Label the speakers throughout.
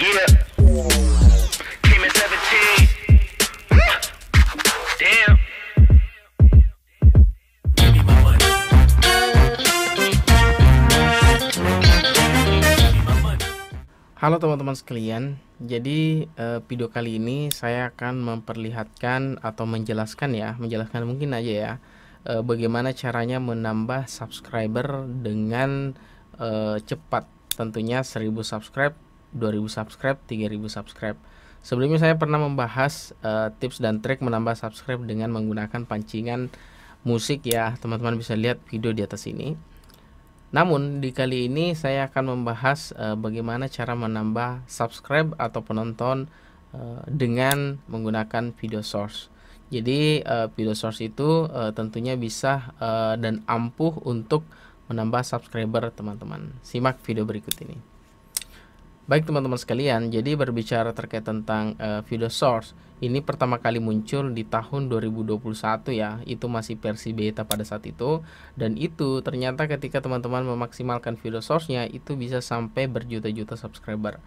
Speaker 1: Halo teman-teman sekalian, jadi eh, video kali ini saya akan memperlihatkan atau menjelaskan ya, menjelaskan mungkin aja ya, eh, bagaimana caranya menambah subscriber dengan eh, cepat. Tentunya 1000 subscribe 2000 subscribe, 3000 subscribe. Sebelumnya saya pernah membahas uh, tips dan trik menambah subscribe dengan menggunakan pancingan musik ya. Teman-teman bisa lihat video di atas ini. Namun di kali ini saya akan membahas uh, bagaimana cara menambah subscribe atau penonton uh, dengan menggunakan video source. Jadi uh, video source itu uh, tentunya bisa uh, dan ampuh untuk menambah subscriber teman-teman. Simak video berikut ini. Baik teman-teman sekalian, jadi berbicara terkait tentang uh, video source, ini pertama kali muncul di tahun 2021 ya. Itu masih versi beta pada saat itu dan itu ternyata ketika teman-teman memaksimalkan video source-nya itu bisa sampai berjuta-juta subscriber.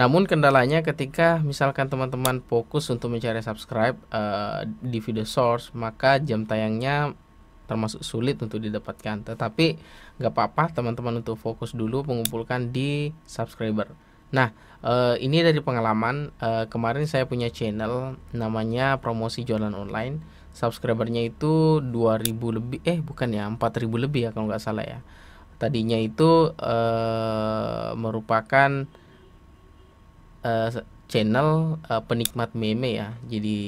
Speaker 1: Namun kendalanya ketika misalkan teman-teman fokus untuk mencari subscribe uh, di video source, maka jam tayangnya termasuk sulit untuk didapatkan. Tetapi nggak apa-apa teman-teman untuk fokus dulu mengumpulkan di subscriber. Nah, eh, ini dari pengalaman eh, kemarin saya punya channel namanya promosi jualan online. Subscribernya itu 2000 lebih eh bukan ya 4000 lebih ya kalau nggak salah ya. Tadinya itu eh, merupakan channel penikmat meme ya. Jadi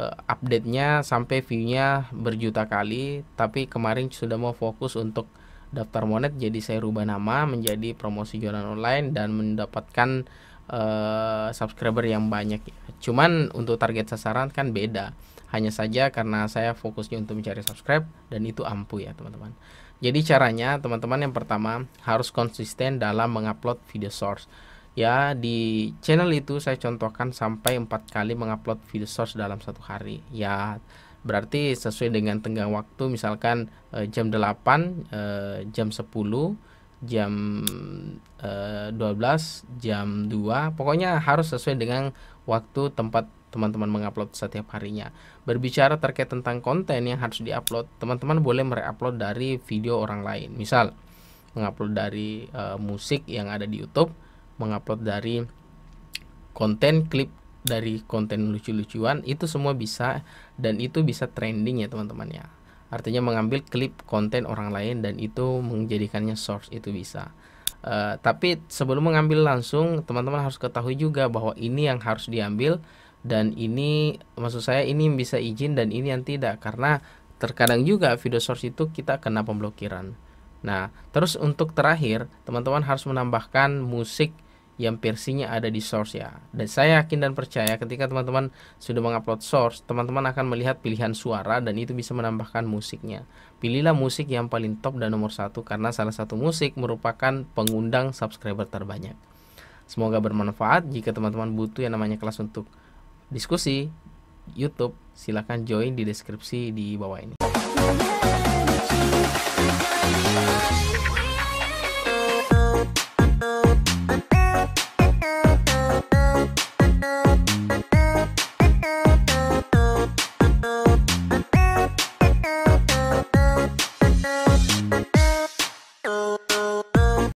Speaker 1: uh, update-nya sampai view-nya berjuta kali tapi kemarin sudah mau fokus untuk daftar monet jadi saya rubah nama menjadi promosi jualan online dan mendapatkan uh, subscriber yang banyak cuman untuk target sasaran kan beda hanya saja karena saya fokusnya untuk mencari subscribe dan itu ampuh ya teman-teman jadi caranya teman-teman yang pertama harus konsisten dalam mengupload video source ya di channel itu saya contohkan sampai empat kali mengupload video source dalam satu hari ya berarti sesuai dengan tenggang waktu misalkan eh, jam 8 eh, jam 10 jam eh, 12 jam 2 pokoknya harus sesuai dengan waktu tempat teman-teman mengupload setiap harinya berbicara terkait tentang konten yang harus diupload teman-teman boleh mereupload dari video orang lain misal mengupload dari eh, musik yang ada di YouTube mengupload dari konten klip dari konten lucu-lucuan itu semua bisa dan itu bisa trending ya teman-teman ya artinya mengambil klip konten orang lain dan itu menjadikannya source itu bisa uh, tapi sebelum mengambil langsung teman-teman harus ketahui juga bahwa ini yang harus diambil dan ini maksud saya ini bisa izin dan ini yang tidak karena terkadang juga video source itu kita kena pemblokiran nah terus untuk terakhir teman-teman harus menambahkan musik yang versinya ada di source ya. Dan saya yakin dan percaya ketika teman-teman sudah mengupload source, teman-teman akan melihat pilihan suara dan itu bisa menambahkan musiknya. Pilihlah musik yang paling top dan nomor satu karena salah satu musik merupakan pengundang subscriber terbanyak. Semoga bermanfaat. Jika teman-teman butuh yang namanya kelas untuk diskusi YouTube, silahkan join di deskripsi di bawah ini.